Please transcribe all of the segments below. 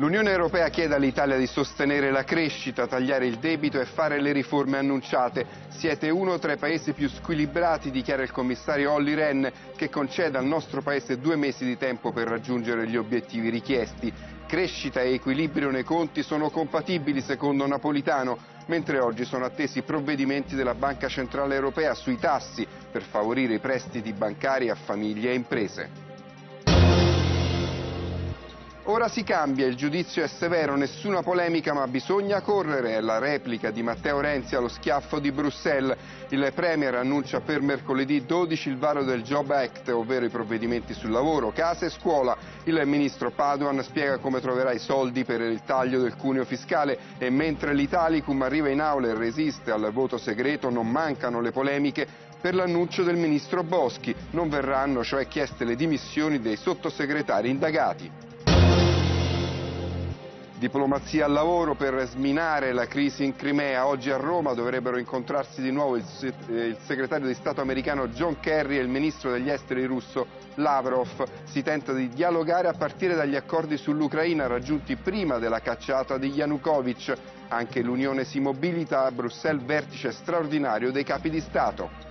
L'Unione Europea chiede all'Italia di sostenere la crescita, tagliare il debito e fare le riforme annunciate. Siete uno tra i paesi più squilibrati, dichiara il commissario Olli Rehn, che concede al nostro paese due mesi di tempo per raggiungere gli obiettivi richiesti. Crescita e equilibrio nei conti sono compatibili, secondo Napolitano, mentre oggi sono attesi provvedimenti della Banca Centrale Europea sui tassi per favorire i prestiti bancari a famiglie e imprese. Ora si cambia, il giudizio è severo, nessuna polemica ma bisogna correre, è la replica di Matteo Renzi allo schiaffo di Bruxelles. Il Premier annuncia per mercoledì 12 il varo del Job Act, ovvero i provvedimenti sul lavoro, casa e scuola. Il ministro Paduan spiega come troverà i soldi per il taglio del cuneo fiscale e mentre l'Italicum arriva in aula e resiste al voto segreto non mancano le polemiche per l'annuncio del ministro Boschi. Non verranno cioè chieste le dimissioni dei sottosegretari indagati diplomazia al lavoro per sminare la crisi in Crimea. Oggi a Roma dovrebbero incontrarsi di nuovo il, il, segretario di Stato americano John Kerry e il ministro degli esteri russo Lavrov. Si tenta di dialogare a partire dagli accordi sull'Ucraina raggiunti prima della cacciata di Yanukovych. Anche l'Unione si mobilita a Bruxelles vertice straordinario dei capi di Stato.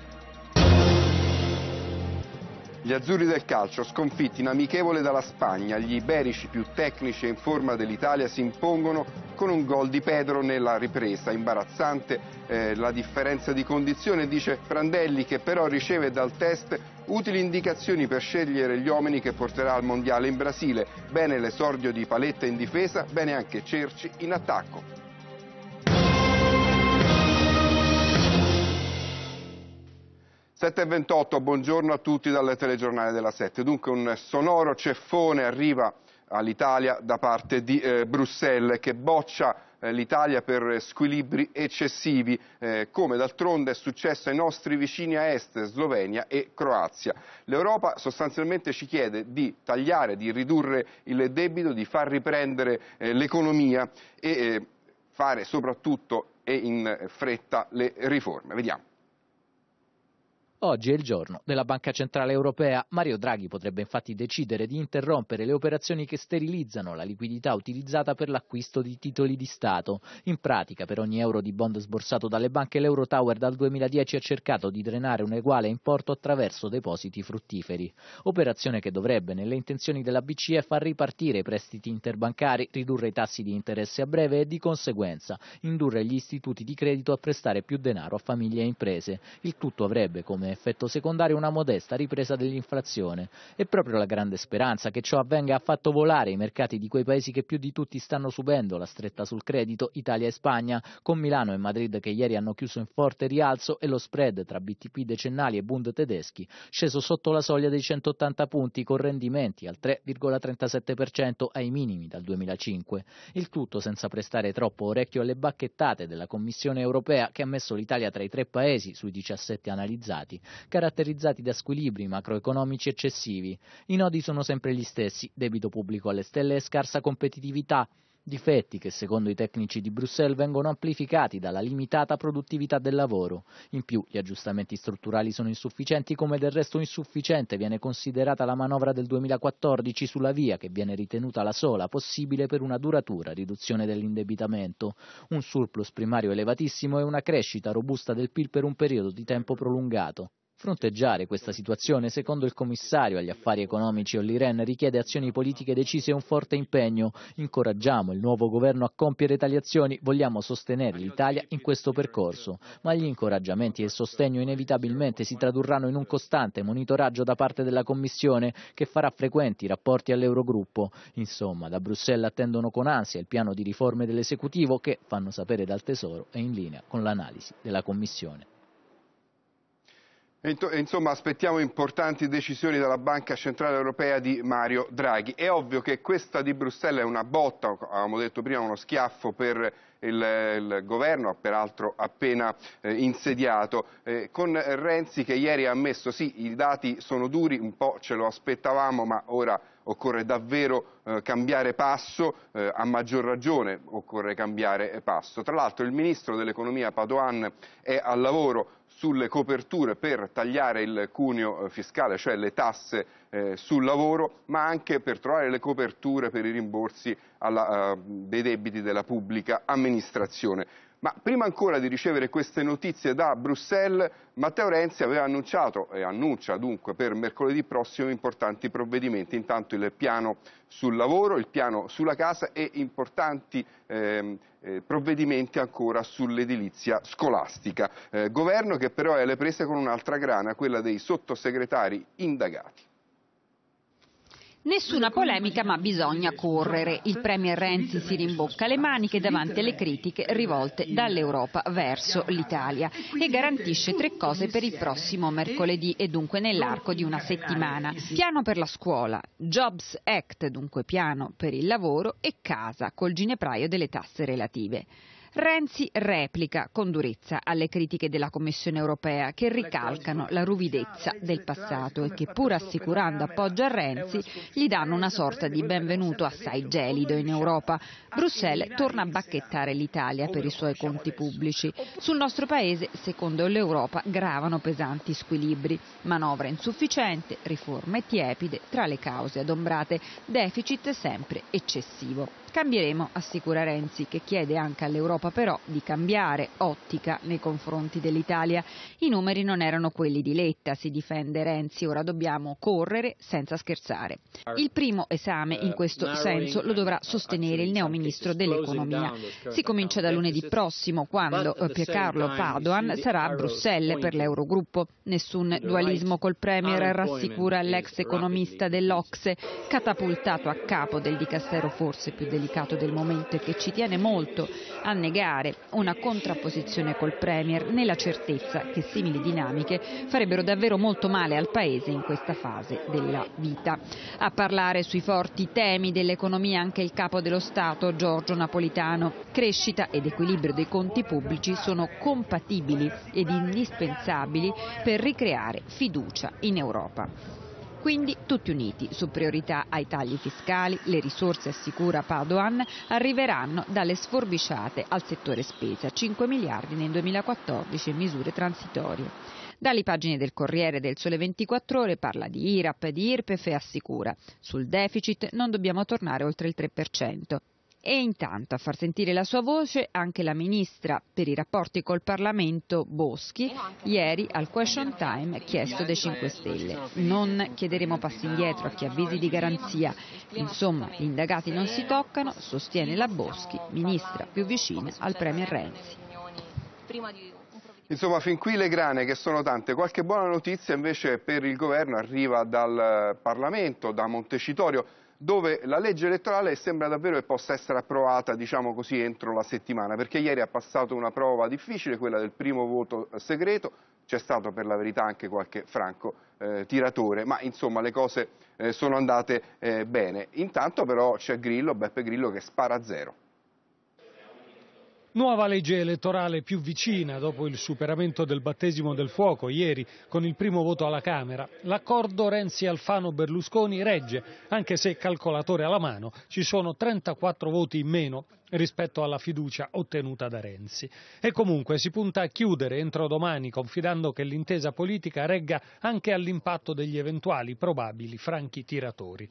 Gli azzurri del calcio, sconfitti in amichevole dalla Spagna, gli iberici più tecnici e in forma dell'Italia si impongono con un gol di Pedro nella ripresa, imbarazzante eh, la differenza di condizione, dice Prandelli che però riceve dal test utili indicazioni per scegliere gli uomini che porterà al Mondiale in Brasile, bene l'esordio di Paletta in difesa, bene anche Cerci in attacco. 7.28, buongiorno a tutti dalle telegiornale della 7. Dunque un sonoro ceffone arriva all'Italia da parte di eh, Bruxelles che boccia eh, l'Italia per squilibri eccessivi, eh, come d'altronde è successo ai nostri vicini a est, Slovenia e Croazia. L'Europa sostanzialmente ci chiede di tagliare, di ridurre il debito, di far riprendere eh, l'economia e eh, fare soprattutto e in fretta le riforme. Vediamo. Oggi è il giorno della Banca Centrale Europea. Mario Draghi potrebbe infatti decidere di interrompere le operazioni che sterilizzano la liquidità utilizzata per l'acquisto di titoli di Stato. In pratica, per ogni euro di bond sborsato dalle banche, l'Eurotower dal 2010 ha cercato di drenare un uguale importo attraverso depositi fruttiferi. Operazione che dovrebbe, nelle intenzioni della BCE, far ripartire i prestiti interbancari, ridurre i tassi di interesse a breve e, di conseguenza, indurre gli istituti di credito a prestare più denaro a famiglie e imprese. Il tutto avrebbe come come effetto secondario una modesta ripresa dell'inflazione. E proprio la grande speranza che ciò avvenga ha fatto volare i mercati di quei paesi che più di tutti stanno subendo la stretta sul credito, Italia e Spagna, con Milano e Madrid che ieri hanno chiuso in forte rialzo e lo spread tra BTP decennali e Bund tedeschi sceso sotto la soglia dei 180 punti con rendimenti al 3,37% ai minimi dal 2005. Il tutto senza prestare troppo orecchio alle bacchettate della Commissione europea che ha messo l'Italia tra i tre paesi sui 17 analizzati caratterizzati da squilibri macroeconomici eccessivi. I nodi sono sempre gli stessi, debito pubblico alle stelle e scarsa competitività difetti che secondo i tecnici di Bruxelles vengono amplificati dalla limitata produttività del lavoro. In più gli aggiustamenti strutturali sono insufficienti come del resto insufficiente viene considerata la manovra del 2014 sulla via che viene ritenuta la sola possibile per una duratura riduzione dell'indebitamento, un surplus primario elevatissimo e una crescita robusta del PIL per un periodo di tempo prolungato. Fronteggiare questa situazione, secondo il commissario agli affari economici Olliren, richiede azioni politiche decise e un forte impegno. Incoraggiamo il nuovo governo a compiere tali azioni, vogliamo sostenere l'Italia in questo percorso, ma gli incoraggiamenti e il sostegno inevitabilmente si tradurranno in un costante monitoraggio da parte della Commissione che farà frequenti rapporti all'Eurogruppo. Insomma, da Bruxelles attendono con ansia il piano di riforme dell'esecutivo che, fanno sapere dal Tesoro, è in linea con l'analisi della Commissione. Insomma, aspettiamo importanti decisioni dalla Banca Centrale Europea di Mario Draghi. È ovvio che questa di Bruxelles è una botta, avevamo detto prima, uno schiaffo per il, il governo, peraltro appena eh, insediato, eh, con Renzi che ieri ha ammesso sì, i dati sono duri, un po' ce lo aspettavamo, ma ora occorre davvero eh, cambiare passo, eh, a maggior ragione occorre cambiare passo. Tra l'altro il ministro dell'economia Padoan è al lavoro sulle coperture per tagliare il cuneo eh, fiscale, cioè le tasse eh, sul lavoro, ma anche per trovare le coperture per i rimborsi alla, uh, dei debiti della pubblica amministrazione. Ma prima ancora di ricevere queste notizie da Bruxelles, Matteo Renzi aveva annunciato e annuncia dunque per mercoledì prossimo importanti provvedimenti. Intanto il piano sul lavoro, il piano sulla casa e importanti ehm, eh, provvedimenti ancora sull'edilizia scolastica. Eh, governo che però è alle prese con un'altra grana, quella dei sottosegretari indagati. Nessuna polemica, ma bisogna correre. Il Premier Renzi si rimbocca le maniche davanti alle critiche rivolte dall'Europa verso l'Italia e garantisce tre cose per il prossimo mercoledì e dunque nell'arco di una settimana. Piano per la scuola, Jobs Act, dunque piano per il lavoro e casa col ginepraio delle tasse relative. Renzi replica con durezza alle critiche della Commissione europea che ricalcano la ruvidezza del passato e che pur assicurando appoggio a Renzi gli danno una sorta di benvenuto assai gelido in Europa. Bruxelles torna a bacchettare l'Italia per i suoi conti pubblici. Sul nostro paese, secondo l'Europa, gravano pesanti squilibri, manovra insufficiente, riforme tiepide tra le cause adombrate, deficit sempre eccessivo. Cambieremo, assicura Renzi, che chiede anche all'Europa però di cambiare ottica nei confronti dell'Italia. I numeri non erano quelli di Letta, si difende Renzi, ora dobbiamo correre senza scherzare. Il primo esame in questo uh, senso lo dovrà uh, sostenere il neo ministro dell'economia. Si comincia da lunedì prossimo, quando eh, Piercarlo Padoan sarà a Bruxelles per l'Eurogruppo. Nessun dualismo col Premier rassicura l'ex economista dell'Ocse, catapultato a capo del dicastero forse più del delicato del momento e che ci tiene molto a negare una contrapposizione col Premier nella certezza che simili dinamiche farebbero davvero molto male al Paese in questa fase della vita. A parlare sui forti temi dell'economia anche il Capo dello Stato, Giorgio Napolitano. Crescita ed equilibrio dei conti pubblici sono compatibili ed indispensabili per ricreare fiducia in Europa. Quindi tutti uniti su priorità ai tagli fiscali, le risorse, assicura Padoan, arriveranno dalle sforbiciate al settore spesa, 5 miliardi nel 2014 e misure transitorie. Dalle pagine del Corriere del Sole 24 Ore parla di IRAP, di IRPEF e assicura. Sul deficit non dobbiamo tornare oltre il 3%. E intanto a far sentire la sua voce anche la ministra per i rapporti col Parlamento Boschi, ieri al question time chiesto dai 5 Stelle. Non chiederemo passi indietro a chi ha avvisi di garanzia. Insomma, gli indagati non si toccano, sostiene la Boschi, ministra più vicina al Premier Renzi. Insomma, fin qui le grane che sono tante. Qualche buona notizia invece per il governo arriva dal Parlamento, da Montecitorio dove la legge elettorale sembra davvero che possa essere approvata diciamo così, entro la settimana, perché ieri ha passato una prova difficile, quella del primo voto eh, segreto, c'è stato per la verità anche qualche franco eh, tiratore, ma insomma le cose eh, sono andate eh, bene. Intanto però c'è Grillo, Beppe Grillo che spara a zero. Nuova legge elettorale più vicina dopo il superamento del battesimo del fuoco ieri con il primo voto alla Camera. L'accordo Renzi-Alfano-Berlusconi regge, anche se calcolatore alla mano ci sono 34 voti in meno rispetto alla fiducia ottenuta da Renzi. E comunque si punta a chiudere entro domani confidando che l'intesa politica regga anche all'impatto degli eventuali probabili franchi tiratori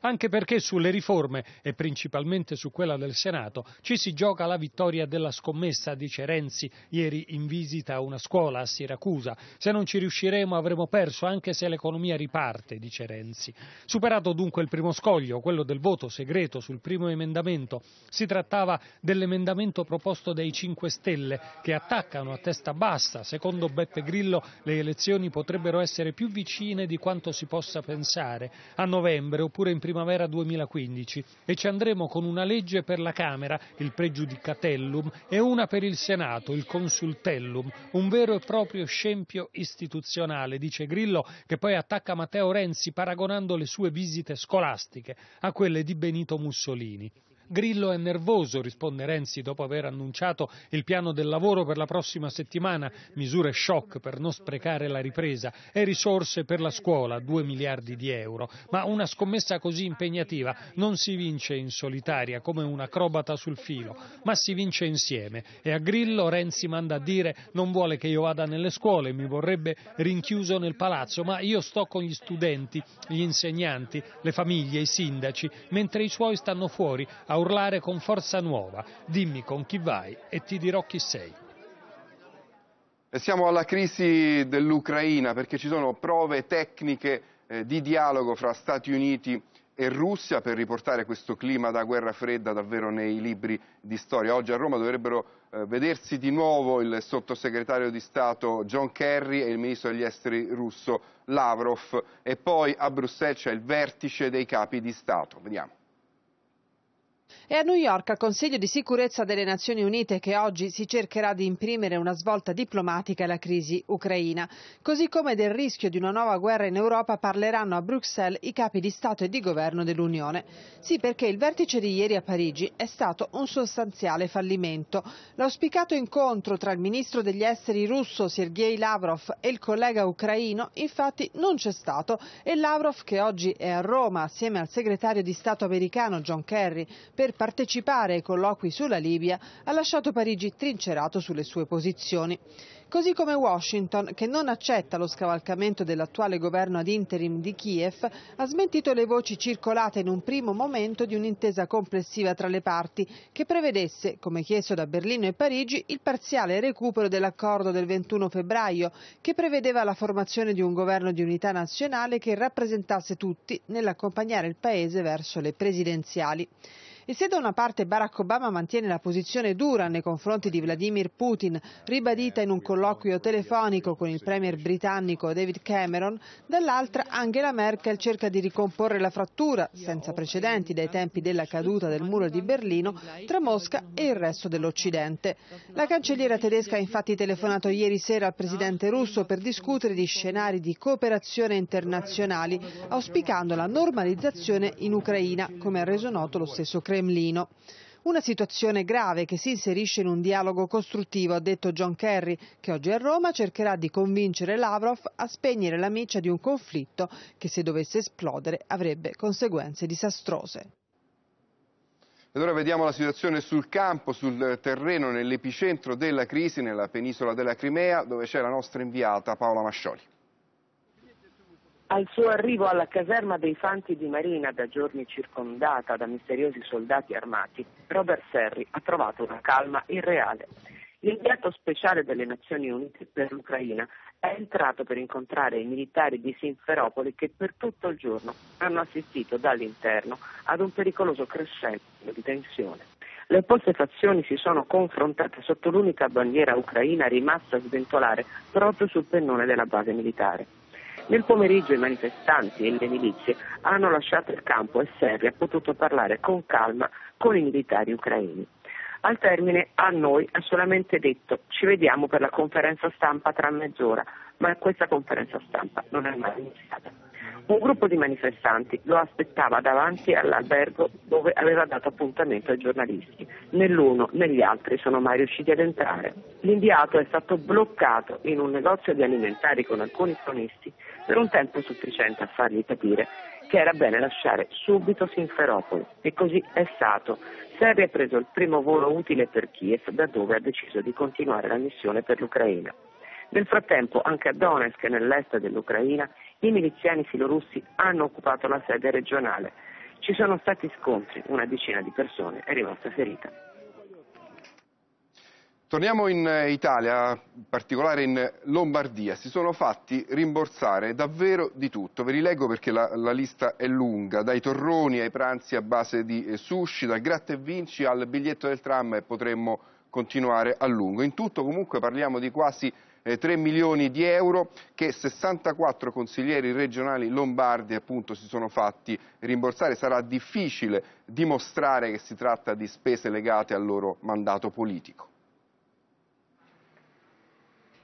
anche perché sulle riforme, e principalmente su quella del Senato, ci si gioca la vittoria della scommessa, dice Renzi ieri in visita a una scuola a Siracusa. Se non ci riusciremo avremo perso anche se l'economia riparte, dice Renzi. Superato dunque il primo scoglio, quello del voto segreto sul primo emendamento, si trattava dell'emendamento proposto dai 5 Stelle che attaccano a testa bassa, secondo Beppe Grillo le elezioni potrebbero essere più vicine di quanto si possa pensare a novembre oppure in primavera primavera 2015 e ci andremo con una legge per la Camera, il pregiudicatellum, e una per il Senato, il consultellum, un vero e proprio scempio istituzionale, dice Grillo, che poi attacca Matteo Renzi paragonando le sue visite scolastiche a quelle di Benito Mussolini. Grillo è nervoso, risponde Renzi dopo aver annunciato il piano del lavoro per la prossima settimana, misure shock per non sprecare la ripresa e risorse per la scuola, 2 miliardi di euro. Ma una scommessa così impegnativa non si vince in solitaria come un acrobata sul filo, ma si vince insieme e a Grillo Renzi manda a dire non vuole che io vada nelle scuole, mi vorrebbe rinchiuso nel palazzo, ma io sto con gli studenti, gli insegnanti, le famiglie, i sindaci, mentre i suoi stanno fuori a urlare con forza nuova, dimmi con chi vai e ti dirò chi sei. E siamo alla crisi dell'Ucraina perché ci sono prove tecniche eh, di dialogo fra Stati Uniti e Russia per riportare questo clima da guerra fredda davvero nei libri di storia. Oggi a Roma dovrebbero eh, vedersi di nuovo il sottosegretario di Stato John Kerry e il ministro degli esteri russo Lavrov e poi a Bruxelles c'è il vertice dei capi di Stato. Vediamo. È a New York al Consiglio di sicurezza delle Nazioni Unite che oggi si cercherà di imprimere una svolta diplomatica alla crisi ucraina, così come del rischio di una nuova guerra in Europa parleranno a Bruxelles i capi di Stato e di governo dell'Unione. Sì, perché il vertice di ieri a Parigi è stato un sostanziale fallimento. L'auspicato incontro tra il ministro degli esteri russo Sergei Lavrov e il collega ucraino infatti non c'è stato e Lavrov, che oggi è a Roma assieme al segretario di Stato americano John Kerry, per partecipare ai colloqui sulla Libia, ha lasciato Parigi trincerato sulle sue posizioni. Così come Washington, che non accetta lo scavalcamento dell'attuale governo ad interim di Kiev, ha smentito le voci circolate in un primo momento di un'intesa complessiva tra le parti che prevedesse, come chiesto da Berlino e Parigi, il parziale recupero dell'accordo del 21 febbraio, che prevedeva la formazione di un governo di unità nazionale che rappresentasse tutti nell'accompagnare il Paese verso le presidenziali. E se da una parte Barack Obama mantiene la posizione dura nei confronti di Vladimir Putin, ribadita in un colloquio telefonico con il premier britannico David Cameron, dall'altra Angela Merkel cerca di ricomporre la frattura, senza precedenti dai tempi della caduta del muro di Berlino, tra Mosca e il resto dell'Occidente. La cancelliera tedesca ha infatti telefonato ieri sera al presidente russo per discutere di scenari di cooperazione internazionali, auspicando la normalizzazione in Ucraina, come ha reso noto lo stesso Cremlino. Cremlino. Una situazione grave che si inserisce in un dialogo costruttivo, ha detto John Kerry, che oggi a Roma cercherà di convincere Lavrov a spegnere la miccia di un conflitto che, se dovesse esplodere, avrebbe conseguenze disastrose. Ed ora vediamo la situazione sul campo, sul terreno, nell'epicentro della crisi, nella penisola della Crimea, dove c'è la nostra inviata Paola Mascioli. Al suo arrivo alla caserma dei Fanti di Marina, da giorni circondata da misteriosi soldati armati, Robert Ferri ha trovato una calma irreale. L'inviato speciale delle Nazioni Unite per l'Ucraina è entrato per incontrare i militari di Sinferopoli che per tutto il giorno hanno assistito dall'interno ad un pericoloso crescendo di tensione. Le opposte fazioni si sono confrontate sotto l'unica bandiera ucraina rimasta a sventolare proprio sul pennone della base militare. Nel pomeriggio i manifestanti e le milizie hanno lasciato il campo e Serri ha potuto parlare con calma con i militari ucraini. Al termine a noi ha solamente detto ci vediamo per la conferenza stampa tra mezz'ora, ma questa conferenza stampa non è mai iniziata. Un gruppo di manifestanti lo aspettava davanti all'albergo dove aveva dato appuntamento ai giornalisti. Nell'uno né gli altri sono mai riusciti ad entrare. L'inviato è stato bloccato in un negozio di alimentari con alcuni cronisti per un tempo sufficiente a fargli capire che era bene lasciare subito Sinferopoli e così è stato. Serri ha preso il primo volo utile per Kiev da dove ha deciso di continuare la missione per l'Ucraina. Nel frattempo anche a Donetsk, nell'est dell'Ucraina, i miliziani filorussi hanno occupato la sede regionale. Ci sono stati scontri, una decina di persone è rimasta ferita. Torniamo in eh, Italia, in particolare in Lombardia. Si sono fatti rimborsare davvero di tutto. Ve li leggo perché la, la lista è lunga. Dai torroni ai pranzi a base di eh, sushi, dal gratta e vinci al biglietto del tram e potremmo continuare a lungo. In tutto comunque parliamo di quasi 3 eh, milioni di euro che 64 consiglieri regionali lombardi appunto si sono fatti rimborsare. Sarà difficile dimostrare che si tratta di spese legate al loro mandato politico.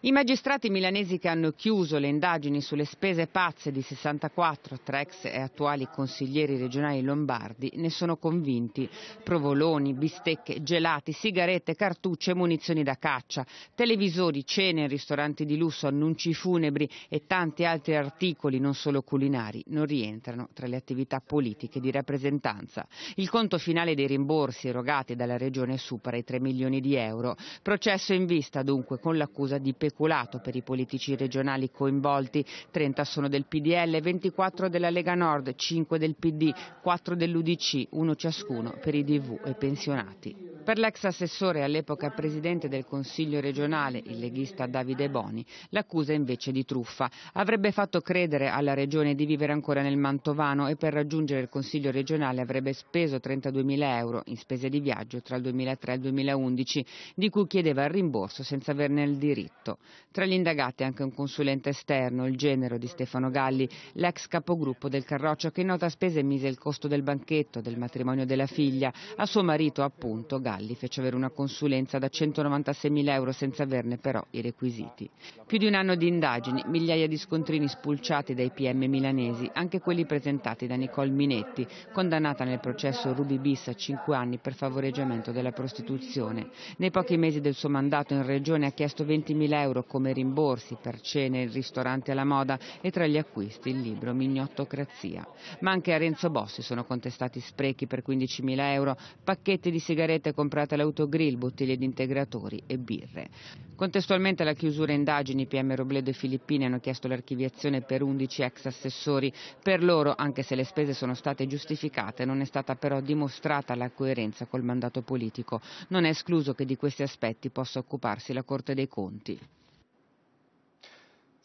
I magistrati milanesi che hanno chiuso le indagini sulle spese pazze di 64 tra ex e attuali consiglieri regionali lombardi ne sono convinti. Provoloni, bistecche, gelati, sigarette, cartucce, munizioni da caccia, televisori, cene in ristoranti di lusso, annunci funebri e tanti altri articoli non solo culinari non rientrano tra le attività politiche di rappresentanza. Il conto finale dei rimborsi erogati dalla regione supera i 3 milioni di euro. Processo in vista dunque con l'accusa di peculato speculato per i politici regionali coinvolti. 30 sono del PDL, 24 della Lega Nord, 5 del PD, 4 dell'UDC, uno ciascuno per i DV e pensionati. Per l'ex assessore e all'epoca presidente del Consiglio regionale, il leghista Davide Boni, l'accusa invece di truffa. Avrebbe fatto credere alla regione di vivere ancora nel Mantovano e per raggiungere il Consiglio regionale avrebbe speso 32.000 euro in spese di viaggio tra il 2003 e il 2011, di cui chiedeva il rimborso senza averne il diritto. Tra gli indagati anche un consulente esterno, il genero di Stefano Galli, l'ex capogruppo del Carroccio che in nota spese mise il costo del banchetto, del matrimonio della figlia, a suo marito appunto Galli. Galli fece avere una consulenza da 196.000 euro senza averne però i requisiti. Più di un anno di indagini, migliaia di scontrini spulciati dai PM milanesi, anche quelli presentati da Nicole Minetti, condannata nel processo Rubi Bis a 5 anni per favoreggiamento della prostituzione. Nei pochi mesi del suo mandato in regione ha chiesto 20.000 euro come rimborsi per cene, il ristorante alla moda e tra gli acquisti il libro Mignottocrazia. Ma anche a Renzo Bossi sono contestati sprechi per 15.000 euro, pacchetti di sigarette con comprate l'autogrill, bottiglie di integratori e birre. Contestualmente alla chiusura indagini, PM Robledo e Filippini hanno chiesto l'archiviazione per 11 ex assessori. Per loro, anche se le spese sono state giustificate, non è stata però dimostrata la coerenza col mandato politico. Non è escluso che di questi aspetti possa occuparsi la Corte dei Conti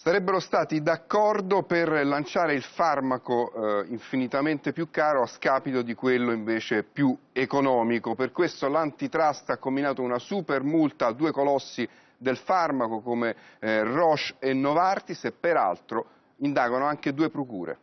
sarebbero stati d'accordo per lanciare il farmaco eh, infinitamente più caro a scapito di quello invece più economico. Per questo l'antitrust ha combinato una super multa a due colossi del farmaco come eh, Roche e Novartis e peraltro indagano anche due procure.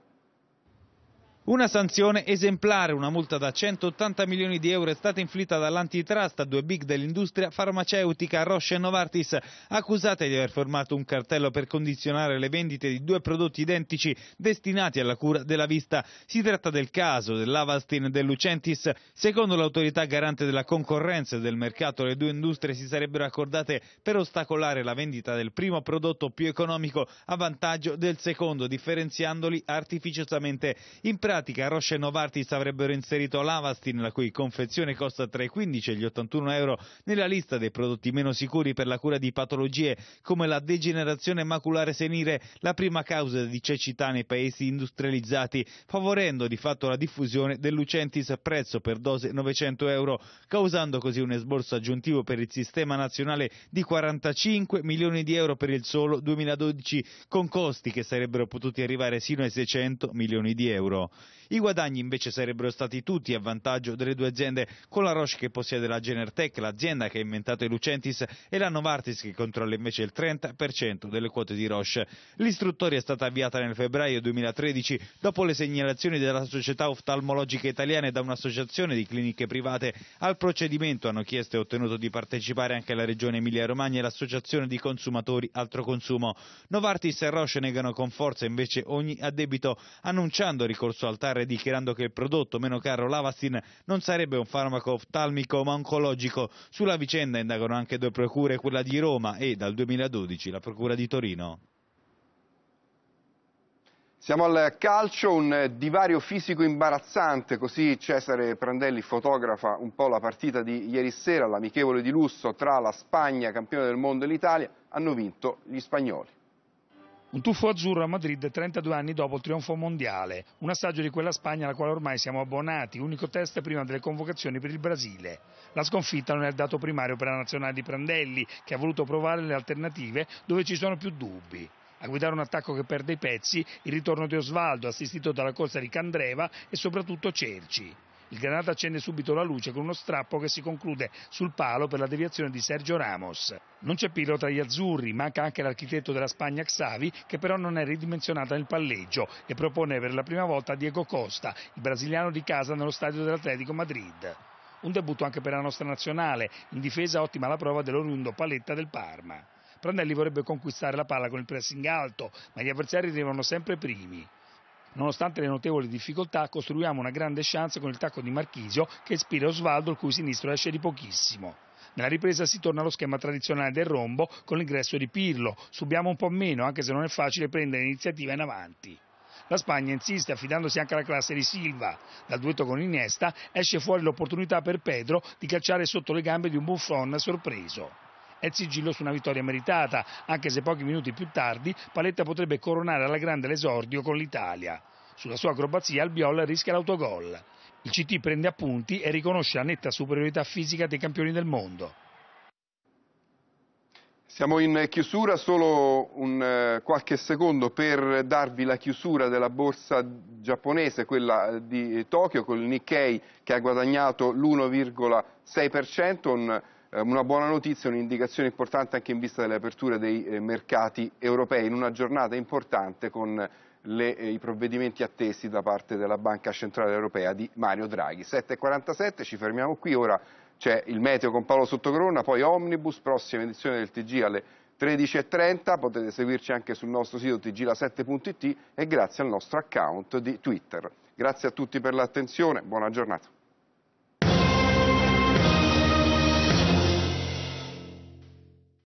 Una sanzione esemplare, una multa da 180 milioni di euro è stata inflitta dall'antitrust a due big dell'industria farmaceutica Roche e Novartis, accusate di aver formato un cartello per condizionare le vendite di due prodotti identici destinati alla cura della vista. Si tratta del caso dell'Avastin e del Lucentis. Secondo l'autorità garante della concorrenza e del mercato, le due industrie si sarebbero accordate per ostacolare la vendita del primo prodotto più economico a vantaggio del secondo, differenziandoli artificiosamente. In pratica pratica Roche e Novartis avrebbero inserito l'Avastin, la cui confezione costa tra i 15 e gli 81 euro, nella lista dei prodotti meno sicuri per la cura di patologie come la degenerazione maculare senile, la prima causa di cecità nei paesi industrializzati, favorendo di fatto la diffusione del Lucentis a prezzo per dose 900 euro, causando così un esborso aggiuntivo per il sistema nazionale di 45 milioni di euro per il solo 2012, con costi che sarebbero potuti arrivare sino ai 600 milioni di euro. I guadagni invece sarebbero stati tutti a vantaggio delle due aziende, con la Roche che possiede la Genertech, l'azienda che ha inventato i Lucentis, e la Novartis che controlla invece il 30% delle quote di Roche. L'istruttoria è stata avviata nel febbraio 2013 dopo le segnalazioni della Società Oftalmologica Italiana e da un'associazione di cliniche private. Al procedimento hanno chiesto e ottenuto di partecipare anche la Regione Emilia-Romagna e l'Associazione di Consumatori Altro Consumo. Novartis e Roche negano con forza invece ogni addebito annunciando ricorso al Baltar dichiarando che il prodotto meno caro Lavastin non sarebbe un farmaco oftalmico ma oncologico. Sulla vicenda indagano anche due procure, quella di Roma e dal 2012 la procura di Torino. Siamo al calcio, un divario fisico imbarazzante, così Cesare Prandelli fotografa un po' la partita di ieri sera, l'amichevole di lusso tra la Spagna, campione del mondo e l'Italia, hanno vinto gli spagnoli. Un tuffo azzurro a Madrid 32 anni dopo il trionfo mondiale, un assaggio di quella Spagna alla quale ormai siamo abbonati, unico test prima delle convocazioni per il Brasile. La sconfitta non è il dato primario per la nazionale di Prandelli, che ha voluto provare le alternative dove ci sono più dubbi a guidare un attacco che perde i pezzi, il ritorno di Osvaldo, assistito dalla corsa di Candreva e soprattutto Cerci. Il Granata accende subito la luce con uno strappo che si conclude sul palo per la deviazione di Sergio Ramos. Non c'è pilo tra gli azzurri, manca anche l'architetto della Spagna Xavi che però non è ridimensionata nel palleggio e propone per la prima volta Diego Costa, il brasiliano di casa nello stadio dell'Atletico Madrid. Un debutto anche per la nostra nazionale, in difesa ottima la prova dell'oriundo Paletta del Parma. Prandelli vorrebbe conquistare la palla con il pressing alto, ma gli avversari arrivano sempre primi. Nonostante le notevoli difficoltà, costruiamo una grande chance con il tacco di Marchisio che ispira Osvaldo, il cui sinistro esce di pochissimo. Nella ripresa si torna allo schema tradizionale del rombo con l'ingresso di Pirlo. Subiamo un po' meno, anche se non è facile prendere iniziativa in avanti. La Spagna insiste affidandosi anche alla classe di Silva. Dal duetto con Iniesta esce fuori l'opportunità per Pedro di calciare sotto le gambe di un Buffon sorpreso è il sigillo su una vittoria meritata, anche se pochi minuti più tardi Paletta potrebbe coronare alla grande l'esordio con l'Italia. Sulla sua acrobazia Albiol rischia l'autogol. Il CT prende appunti e riconosce la netta superiorità fisica dei campioni del mondo. Siamo in chiusura, solo un, eh, qualche secondo per darvi la chiusura della borsa giapponese, quella eh, di Tokyo, con il Nikkei che ha guadagnato l'1,6%, Ehm, una buona notizia, un'indicazione importante anche in vista delle aperture dei eh, mercati europei in una giornata importante con le, eh, i provvedimenti attesi da parte della Banca Centrale Europea di Mario Draghi. 7.47, ci fermiamo qui, ora c'è il meteo con Paolo Sottocorona, poi Omnibus, prossima edizione del TG alle 13.30, potete seguirci anche sul nostro sito tgla7.it e grazie al nostro account di Twitter. Grazie a tutti per l'attenzione, buona giornata.